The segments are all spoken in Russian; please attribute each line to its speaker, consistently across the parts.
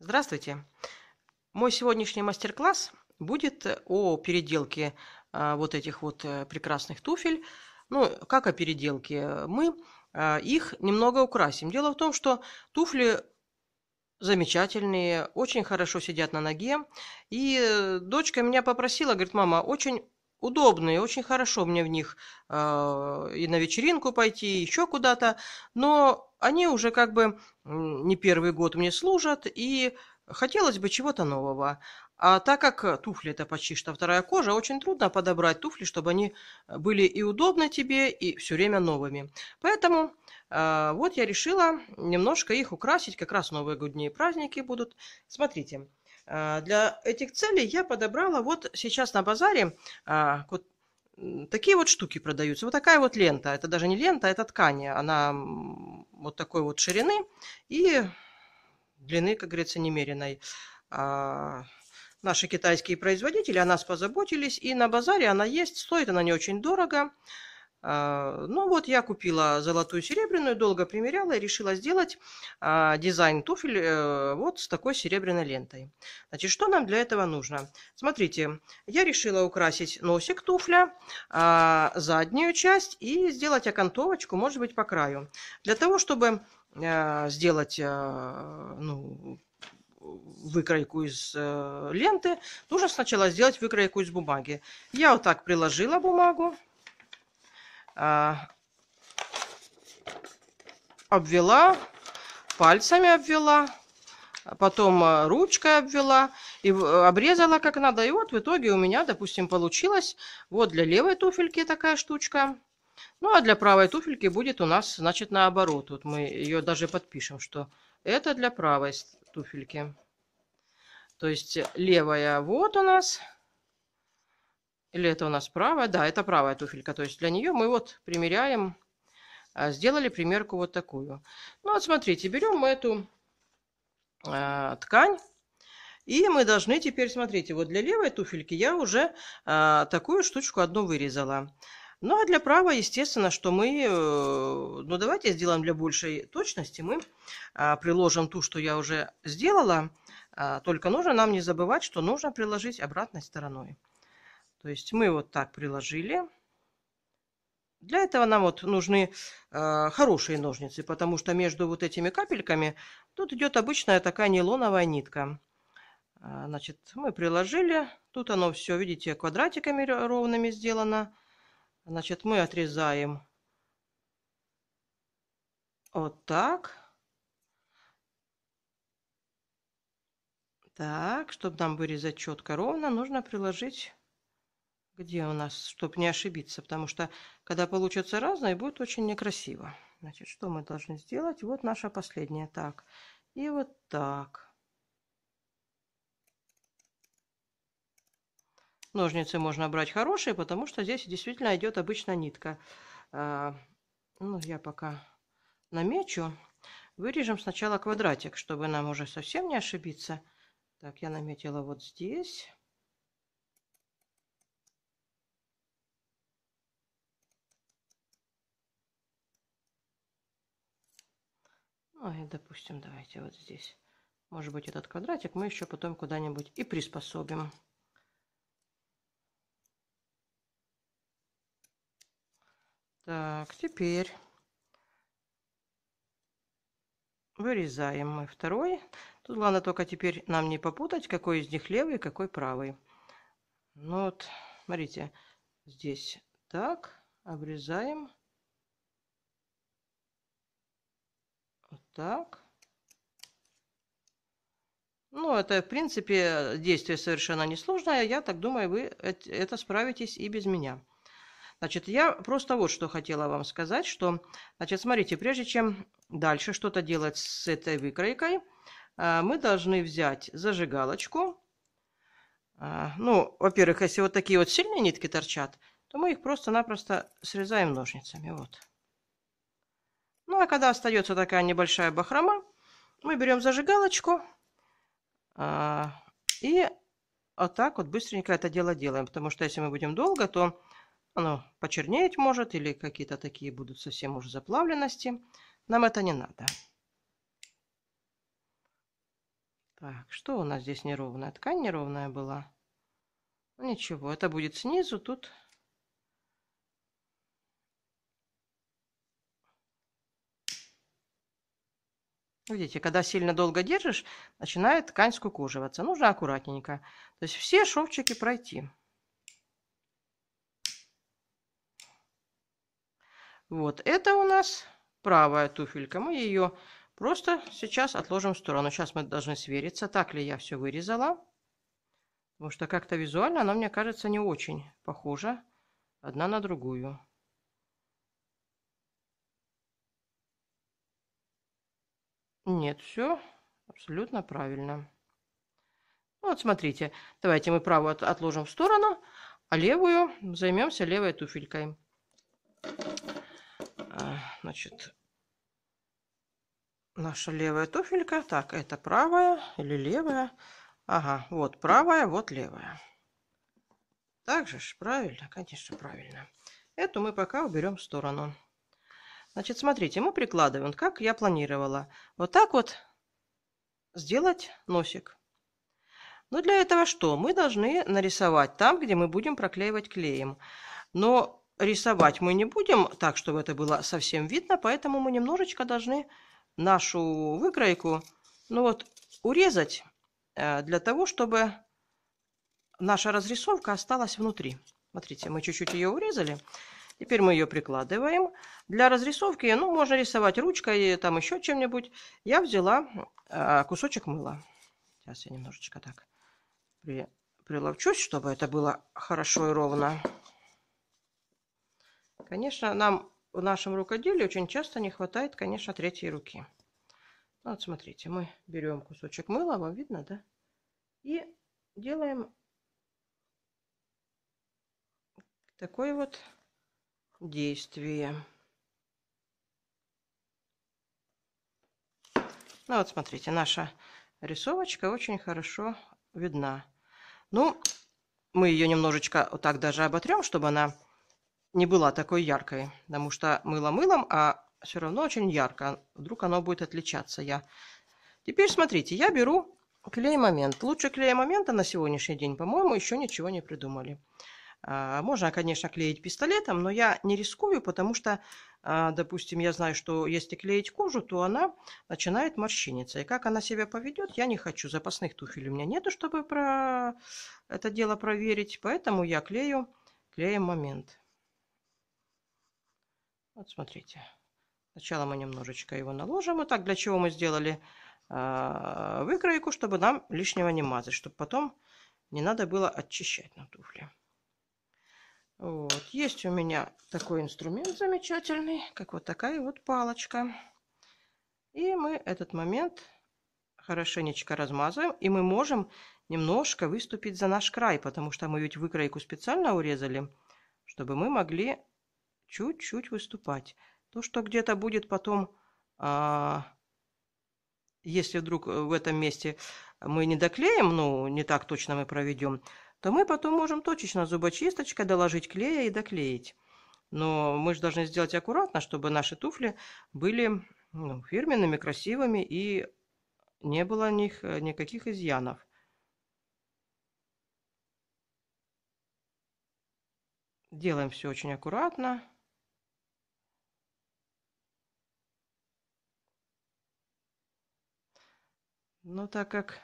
Speaker 1: Здравствуйте! Мой сегодняшний мастер-класс будет о переделке а, вот этих вот э, прекрасных туфель. Ну, как о переделке? Мы а, их немного украсим. Дело в том, что туфли замечательные, очень хорошо сидят на ноге. И э, дочка меня попросила, говорит, мама, очень удобные, очень хорошо мне в них э, и на вечеринку пойти, и еще куда-то, но они уже как бы не первый год мне служат, и хотелось бы чего-то нового. А так как туфли это почти что вторая кожа, очень трудно подобрать туфли, чтобы они были и удобны тебе, и все время новыми. Поэтому э, вот я решила немножко их украсить, как раз новые гудные праздники будут. Смотрите. А, для этих целей я подобрала вот сейчас на базаре а, вот такие вот штуки продаются. Вот такая вот лента. Это даже не лента, а это ткань. Она вот такой вот ширины и длины, как говорится, немеренной. Наши китайские производители о нас позаботились. И на базаре она есть. Стоит она не очень дорого. А, ну вот я купила золотую серебряную, долго примеряла и решила сделать а, дизайн туфель э, вот с такой серебряной лентой. Значит, что нам для этого нужно? Смотрите, я решила украсить носик туфля, а, заднюю часть и сделать окантовочку, может быть, по краю. Для того, чтобы э, сделать э, ну, выкройку из ленты, нужно сначала сделать выкройку из бумаги. Я вот так приложила бумагу, а, обвела, пальцами обвела, потом а, ручкой обвела и обрезала как надо. И вот в итоге у меня, допустим, получилось вот для левой туфельки такая штучка. Ну а для правой туфельки будет у нас, значит, наоборот. Вот мы ее даже подпишем, что это для правой туфельки. То есть левая вот у нас, или это у нас правая? Да, это правая туфелька. То есть для нее мы вот примеряем, а, сделали примерку вот такую. Ну вот смотрите, берем эту э, ткань. И мы должны теперь, смотрите, вот для левой туфельки я уже э, такую штучку одну вырезала. Ну а для правой, естественно, что мы, э, ну давайте сделаем для большей точности, мы э, приложим ту, что я уже сделала. Э, только нужно нам не забывать, что нужно приложить обратной стороной. То есть мы вот так приложили. Для этого нам вот нужны э, хорошие ножницы, потому что между вот этими капельками тут идет обычная такая нейлоновая нитка. Э, значит, мы приложили. Тут оно все, видите, квадратиками ровными сделано. Значит, мы отрезаем вот так. Так, чтобы нам вырезать четко ровно, нужно приложить где у нас, чтобы не ошибиться, потому что когда получится разное, будет очень некрасиво. Значит, что мы должны сделать? Вот наша последняя. Так. И вот так. Ножницы можно брать хорошие, потому что здесь действительно идет обычная нитка. А, ну, я пока намечу. Вырежем сначала квадратик, чтобы нам уже совсем не ошибиться. Так, я наметила вот здесь. Ой, а, допустим, давайте вот здесь. Может быть, этот квадратик мы еще потом куда-нибудь и приспособим. Так, теперь вырезаем мы второй. Тут главное только теперь нам не попутать, какой из них левый, какой правый. Ну вот, смотрите, здесь так, обрезаем. так. Ну, это, в принципе, действие совершенно несложное. Я так думаю, вы это справитесь и без меня. Значит, я просто вот что хотела вам сказать, что, значит, смотрите, прежде чем дальше что-то делать с этой выкройкой, э, мы должны взять зажигалочку. Э, ну, во-первых, если вот такие вот сильные нитки торчат, то мы их просто-напросто срезаем ножницами. Вот. Ну, а когда остается такая небольшая бахрома, мы берем зажигалочку а, и вот так вот быстренько это дело делаем. Потому что если мы будем долго, то оно почернеть может или какие-то такие будут совсем уже заплавленности. Нам это не надо. Так, что у нас здесь неровная? Ткань неровная была. Ничего, это будет снизу, тут Видите, когда сильно долго держишь, начинает ткань скукоживаться. Нужно аккуратненько. То есть все шовчики пройти. Вот это у нас правая туфелька. Мы ее просто сейчас отложим в сторону. Сейчас мы должны свериться, так ли я все вырезала. Потому что как-то визуально она мне кажется не очень похожа одна на другую. Нет, все абсолютно правильно. Ну вот смотрите, давайте мы правую отложим в сторону, а левую займемся левой туфелькой. А, значит, наша левая туфелька. Так, это правая или левая? Ага, вот правая, вот левая. Так же ж, правильно, конечно, правильно. Эту мы пока уберем в сторону. Значит, смотрите, мы прикладываем, как я планировала. Вот так вот сделать носик. Но для этого что? Мы должны нарисовать там, где мы будем проклеивать клеем. Но рисовать мы не будем так, чтобы это было совсем видно, поэтому мы немножечко должны нашу выкройку, ну вот, урезать э, для того, чтобы наша разрисовка осталась внутри. Смотрите, мы чуть-чуть ее урезали. Теперь мы ее прикладываем. Для разрисовки, ну, можно рисовать ручкой, там еще чем-нибудь. Я взяла э, кусочек мыла. Сейчас я немножечко так при, приловчусь, чтобы это было хорошо и ровно. Конечно, нам в нашем рукоделии очень часто не хватает, конечно, третьей руки. Ну, вот смотрите, мы берем кусочек мыла, вам видно, да? И делаем такой вот действие. Ну вот смотрите, наша рисовочка очень хорошо видна. Ну, мы ее немножечко вот так даже оботрем, чтобы она не была такой яркой. Потому что мыло мылом, а все равно очень ярко. Вдруг оно будет отличаться. Я... Теперь смотрите, я беру клей-момент. Лучше клея момента на сегодняшний день, по-моему, еще ничего не придумали. А, можно, конечно, клеить пистолетом, но я не рискую, потому что, а, допустим, я знаю, что если клеить кожу, то она начинает морщиниться. И как она себя поведет, я не хочу. Запасных туфель у меня нету, чтобы про это дело проверить. Поэтому я клею клеем момент. Вот смотрите. Сначала мы немножечко его наложим. Вот так, для чего мы сделали а, выкройку, чтобы нам лишнего не мазать, чтобы потом не надо было очищать на туфли. Вот. Есть у меня такой инструмент замечательный, как вот такая вот палочка. И мы этот момент хорошенечко размазываем, и мы можем немножко выступить за наш край, потому что мы ведь выкройку специально урезали, чтобы мы могли чуть-чуть выступать. То, что где-то будет потом, а, если вдруг в этом месте мы не доклеим, ну, не так точно мы проведем, то мы потом можем точечно зубочисточкой доложить клея и доклеить. Но мы же должны сделать аккуратно, чтобы наши туфли были ну, фирменными, красивыми и не было у них э, никаких изъянов. Делаем все очень аккуратно. Но так как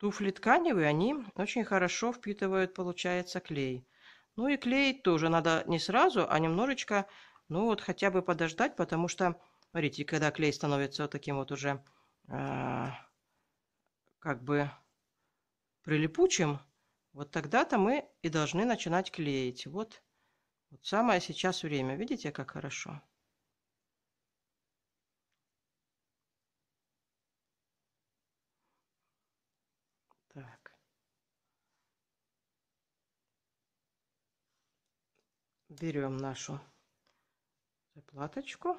Speaker 1: Туфли тканевые, они очень хорошо впитывают, получается, клей. Ну и клеить тоже надо не сразу, а немножечко, ну вот хотя бы подождать, потому что, смотрите, когда клей становится вот таким вот уже э, как бы прилипучим, вот тогда-то мы и должны начинать клеить. Вот, вот самое сейчас время. Видите, как хорошо? берем нашу заплаточку.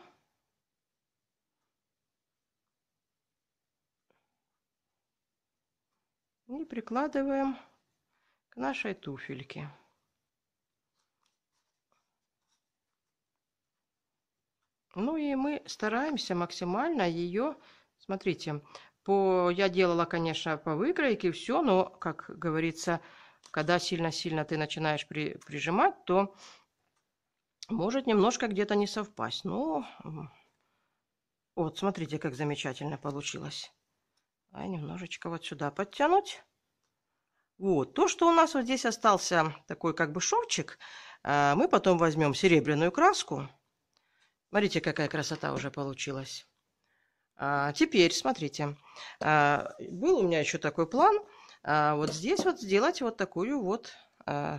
Speaker 1: И прикладываем к нашей туфельке. Ну и мы стараемся максимально ее, смотрите, по, я делала, конечно, по выкройке все, но, как говорится, когда сильно-сильно ты начинаешь при, прижимать, то может немножко где-то не совпасть. Но вот, смотрите, как замечательно получилось. А немножечко вот сюда подтянуть. Вот, то, что у нас вот здесь остался такой как бы шовчик, а, мы потом возьмем серебряную краску. Смотрите, какая красота уже получилась. А теперь, смотрите, а, был у меня еще такой план а, вот здесь вот сделать вот такую вот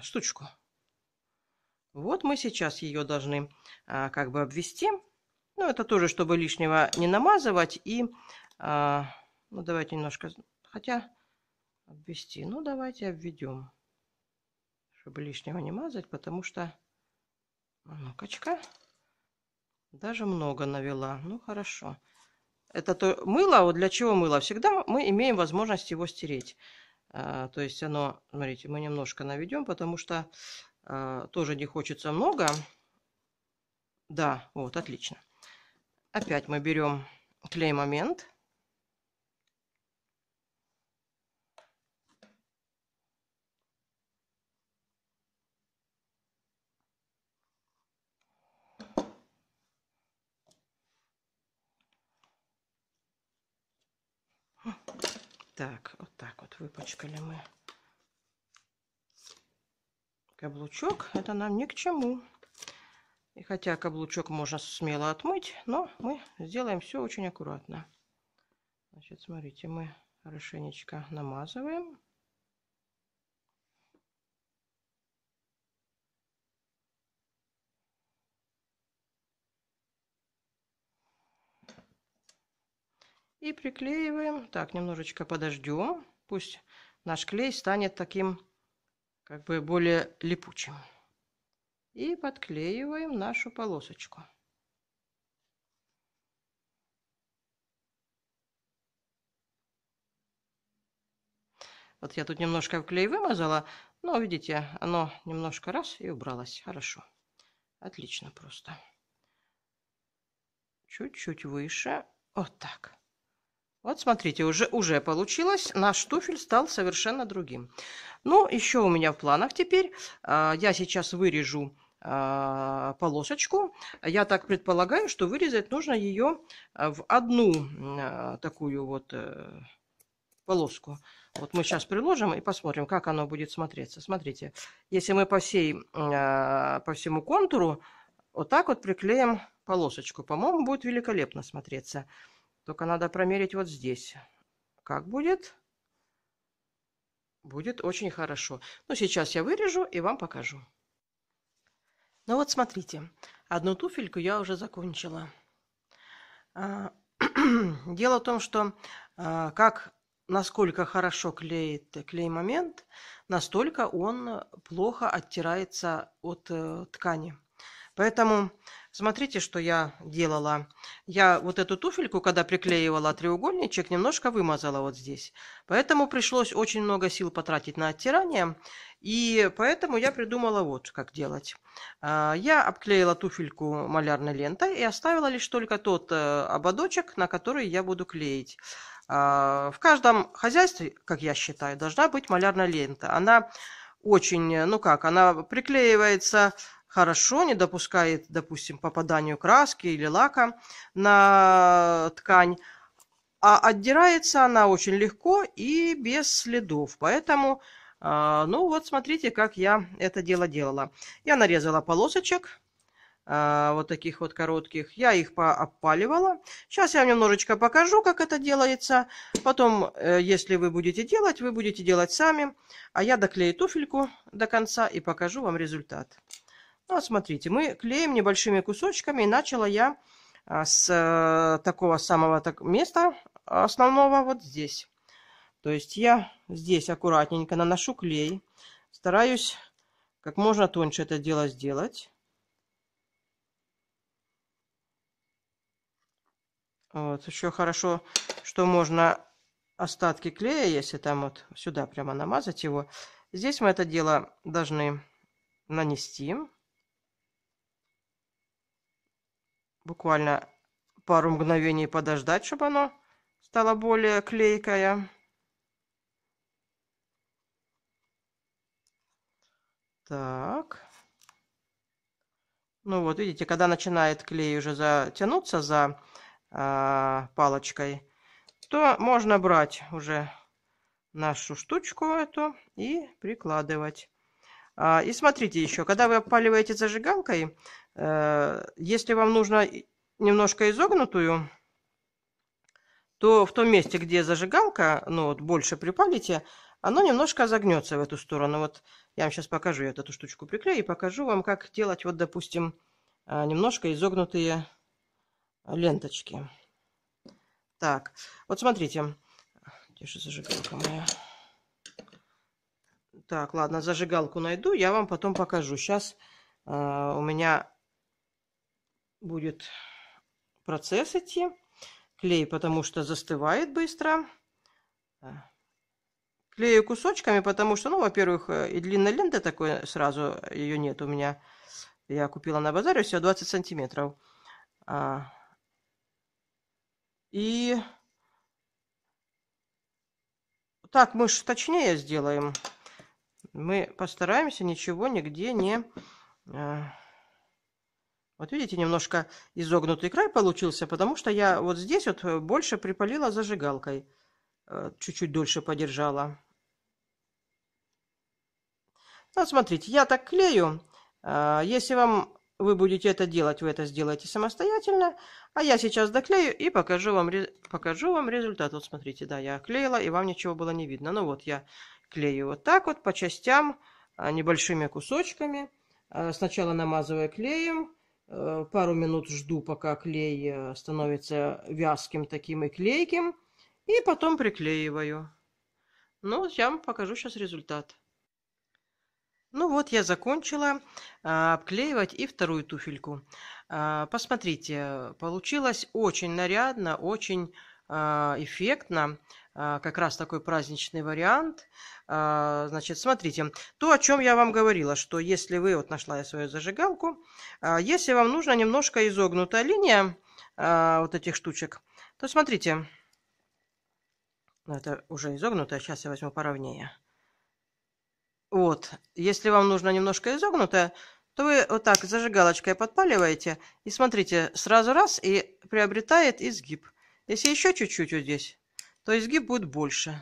Speaker 1: штучку. Вот мы сейчас ее должны а, как бы обвести. Ну, это тоже, чтобы лишнего не намазывать. И, а, ну, давайте немножко, хотя обвести. Ну, давайте обведем, чтобы лишнего не мазать, потому что, а ну, качка, даже много навела. Ну, хорошо. Это то мыло, а вот для чего мыло? Всегда мы имеем возможность его стереть. А, то есть оно, смотрите, мы немножко наведем, потому что а, тоже не хочется много. Да, вот, отлично. Опять мы берем клей момент. Так, вот так вот выпачкали мы. Каблучок это нам ни к чему. И хотя каблучок можно смело отмыть, но мы сделаем все очень аккуратно. Значит, смотрите, мы хорошенечко намазываем. И приклеиваем. Так, немножечко подождем. Пусть наш клей станет таким как бы более липучим. И подклеиваем нашу полосочку. Вот я тут немножко в клей вымазала, но, видите, оно немножко раз и убралось. Хорошо. Отлично просто. Чуть-чуть выше. Вот так. Вот смотрите, уже, уже получилось. Наш туфель стал совершенно другим. Ну, еще у меня в планах теперь. А, я сейчас вырежу а, полосочку. Я так предполагаю, что вырезать нужно ее а, в одну такую вот э, полоску. Вот мы сейчас приложим и посмотрим, как оно будет смотреться. Смотрите, если мы по, всей, по всему контуру вот так вот приклеим полосочку, по-моему, будет великолепно смотреться. Только надо промерить вот здесь. Как будет? Будет очень хорошо. Ну, сейчас я вырежу и вам покажу. Ну вот смотрите, одну туфельку я уже закончила. А, дело в том, что а, как насколько хорошо клеит клей-момент, настолько он плохо оттирается от э, ткани. Поэтому смотрите, что я делала. Я вот эту туфельку, когда приклеивала треугольничек, немножко вымазала вот здесь. Поэтому пришлось очень много сил потратить на оттирание. И поэтому я придумала вот как делать. А, я обклеила туфельку малярной лентой и оставила лишь только тот э, ободочек, на который я буду клеить. А, в каждом хозяйстве, как я считаю, должна быть малярная лента. Она очень, э, ну как, она приклеивается хорошо, не допускает, допустим, попаданию краски или лака на ткань. А отдирается она очень легко и без следов. Поэтому, а, ну вот смотрите, как я это дело делала. Я нарезала полосочек, а, вот таких вот коротких. Я их поопаливала. Сейчас я вам немножечко покажу, как это делается. Потом, э, если вы будете делать, вы будете делать сами. А я доклею туфельку до конца и покажу вам результат. Ну, вот смотрите, мы клеим небольшими кусочками. И начала я а, с э, такого самого так, места основного вот здесь. То есть я здесь аккуратненько наношу клей. Стараюсь как можно тоньше это дело сделать. Вот, еще хорошо, что можно остатки клея, если там вот сюда прямо намазать его. Здесь мы это дело должны нанести. буквально пару мгновений подождать, чтобы оно стало более клейкое. Так. Ну вот, видите, когда начинает клей уже затянуться за э, палочкой, то можно брать уже нашу штучку эту и прикладывать. А, и смотрите еще, когда вы опаливаете зажигалкой, э, если вам нужно немножко изогнутую, то в том месте, где зажигалка, ну вот больше припалите, оно немножко загнется в эту сторону. Вот я вам сейчас покажу, я эту штучку приклею и покажу вам, как делать вот, допустим, а, немножко изогнутые ленточки. Так, вот смотрите. Где же зажигалка моя? Так, ладно, зажигалку найду, я вам потом покажу. Сейчас э, у меня будет процесс идти. Клей, потому что застывает быстро. Э, клею кусочками, потому что, ну, во-первых, э, и длинная лента такой сразу ее нет у меня. Я купила на базаре всего 20 сантиметров. А, и так мышь точнее сделаем мы постараемся ничего нигде не... Э, вот видите, немножко изогнутый край получился, потому что я вот здесь вот больше припалила зажигалкой. Э, чуть-чуть дольше подержала. Вот ну, смотрите, я так клею. Э, если вам вы будете это делать, вы это сделаете самостоятельно. А я сейчас доклею и покажу вам, покажу вам результат. Вот смотрите, да, я клеила, и вам ничего было не видно. Ну вот я клею вот так вот по частям, а, небольшими кусочками. А, сначала намазываю клеем, э, пару минут жду, пока клей э, становится вязким таким и клейким, и потом приклеиваю. Ну, я вам покажу сейчас результат. Ну вот я закончила а, обклеивать и вторую туфельку. посмотрите, получилось очень нарядно, очень эффектно. А, как раз такой праздничный вариант. А, значит, смотрите, то, о чем я вам говорила, что если вы, вот нашла я свою зажигалку, а, если вам нужна немножко изогнутая линия вот этих штучек, то смотрите, ну, это уже изогнутая, сейчас я возьму поровнее. Вот, если вам нужно немножко изогнутая, то вы вот так зажигалочкой подпаливаете и смотрите, сразу раз и приобретает изгиб. Если еще чуть-чуть вот здесь, то изгиб будет больше.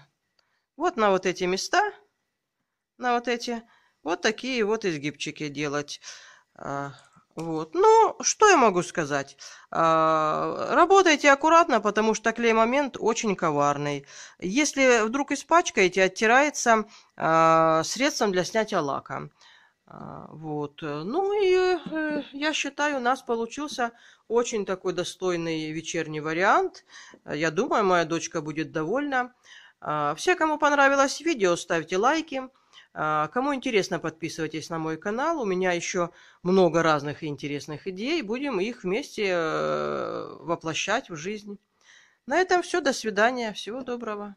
Speaker 1: Вот на вот эти места, на вот эти, вот такие вот изгибчики делать. А, вот. Ну, что я могу сказать? А, работайте аккуратно, потому что клей-момент очень коварный. Если вдруг испачкаете, оттирается а, средством для снятия лака. А, вот. Э, ну и э, я считаю, у нас получился очень такой достойный вечерний вариант. Э, я думаю, моя дочка будет довольна. А, все, кому понравилось видео, ставьте лайки. А, кому интересно, подписывайтесь на мой канал. У меня еще много разных интересных идей. Будем их вместе воплощать в жизнь. На этом все. До свидания. Всего доброго.